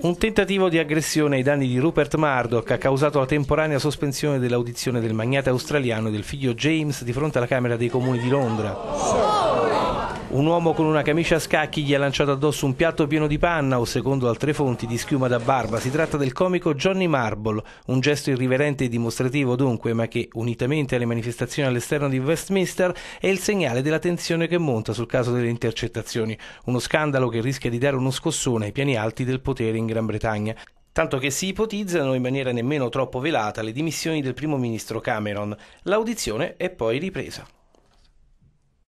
Un tentativo di aggressione ai danni di Rupert Murdoch ha causato la temporanea sospensione dell'audizione del magnate australiano e del figlio James di fronte alla Camera dei Comuni di Londra. Un uomo con una camicia a scacchi gli ha lanciato addosso un piatto pieno di panna o, secondo altre fonti, di schiuma da barba. Si tratta del comico Johnny Marble, un gesto irriverente e dimostrativo dunque, ma che, unitamente alle manifestazioni all'esterno di Westminster, è il segnale della tensione che monta sul caso delle intercettazioni, uno scandalo che rischia di dare uno scossone ai piani alti del potere in Gran Bretagna tanto che si ipotizzano in maniera nemmeno troppo velata le dimissioni del primo ministro Cameron. L'audizione è poi ripresa.